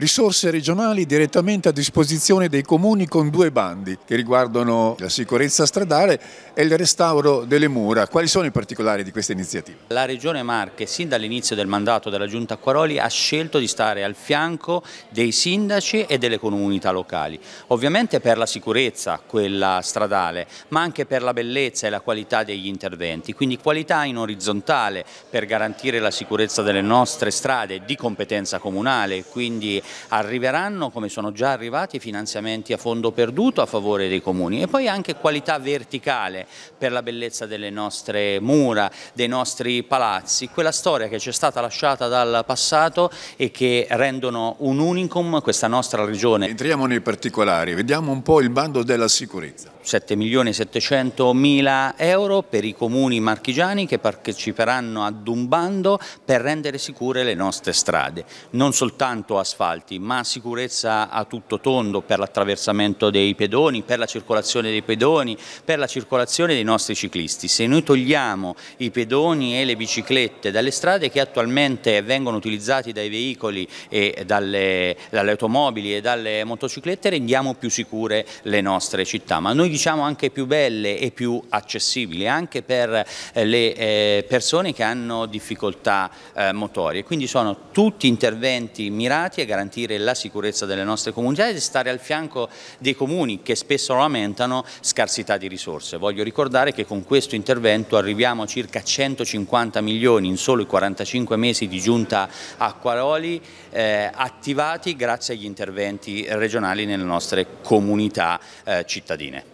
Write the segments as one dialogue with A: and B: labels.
A: risorse regionali direttamente a disposizione dei comuni con due bandi che riguardano la sicurezza stradale e il restauro delle mura. Quali sono i particolari di questa iniziativa?
B: La Regione Marche sin dall'inizio del mandato della Giunta Acquaroli ha scelto di stare al fianco dei sindaci e delle comunità locali, ovviamente per la sicurezza, quella stradale, ma anche per la bellezza e la qualità degli interventi, quindi qualità in orizzontale per garantire la sicurezza delle nostre strade di competenza comunale, quindi Arriveranno, come sono già arrivati, finanziamenti a fondo perduto a favore dei comuni e poi anche qualità verticale per la bellezza delle nostre mura, dei nostri palazzi, quella storia che ci è stata lasciata dal passato e che rendono un unicum questa nostra regione. Entriamo nei particolari, vediamo un po' il bando della sicurezza. 7 milioni e 700 mila euro per i comuni marchigiani che parteciperanno ad un bando per rendere sicure le nostre strade, non soltanto asfalti ma sicurezza a tutto tondo per l'attraversamento dei pedoni, per la circolazione dei pedoni, per la circolazione dei nostri ciclisti. Se noi togliamo i pedoni e le biciclette dalle strade che attualmente vengono utilizzati dai veicoli e dalle, dalle automobili e dalle motociclette rendiamo più sicure le nostre città, ma noi diciamo anche più belle e più accessibili anche per eh, le eh, persone che hanno difficoltà eh, motorie. Quindi sono tutti interventi mirati a garantire la sicurezza delle nostre comunità e stare al fianco dei comuni che spesso lamentano scarsità di risorse. Voglio ricordare che con questo intervento arriviamo a circa 150 milioni in solo i 45 mesi di giunta Acquaroli eh, attivati grazie agli interventi regionali nelle nostre comunità eh, cittadine.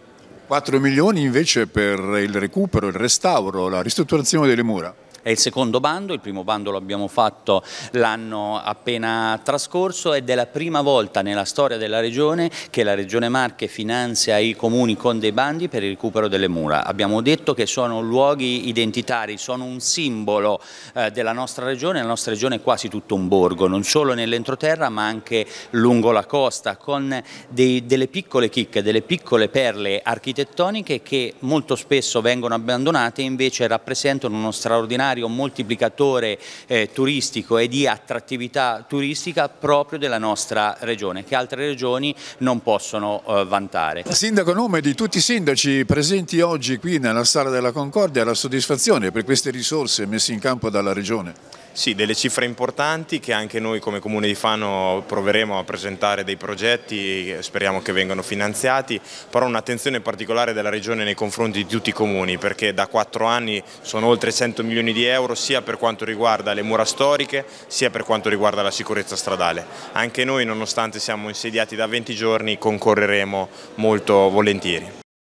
A: 4 milioni invece per il recupero, il restauro, la ristrutturazione
B: delle mura. È il secondo bando, il primo bando lo abbiamo fatto l'anno appena trascorso ed è la prima volta nella storia della Regione che la Regione Marche finanzia i comuni con dei bandi per il recupero delle mura. Abbiamo detto che sono luoghi identitari, sono un simbolo eh, della nostra Regione, la nostra Regione è quasi tutto un borgo, non solo nell'entroterra ma anche lungo la costa, con dei, delle piccole chicche, delle piccole perle architettoniche che molto spesso vengono abbandonate e invece rappresentano uno straordinario straordinario moltiplicatore eh, turistico e di attrattività turistica proprio della nostra regione, che altre regioni non possono eh, vantare.
A: Sindaco, a nome di tutti i sindaci presenti oggi qui nella Sala della Concordia, la soddisfazione per queste risorse messe in campo dalla Regione?
C: Sì, delle cifre importanti che anche noi come Comune di Fano proveremo a presentare dei progetti, speriamo che vengano finanziati, però un'attenzione particolare della Regione nei confronti di tutti i comuni perché da quattro anni sono oltre 100 milioni di euro sia per quanto riguarda le mura storiche sia per quanto riguarda la sicurezza stradale. Anche noi nonostante siamo insediati da 20 giorni concorreremo molto volentieri.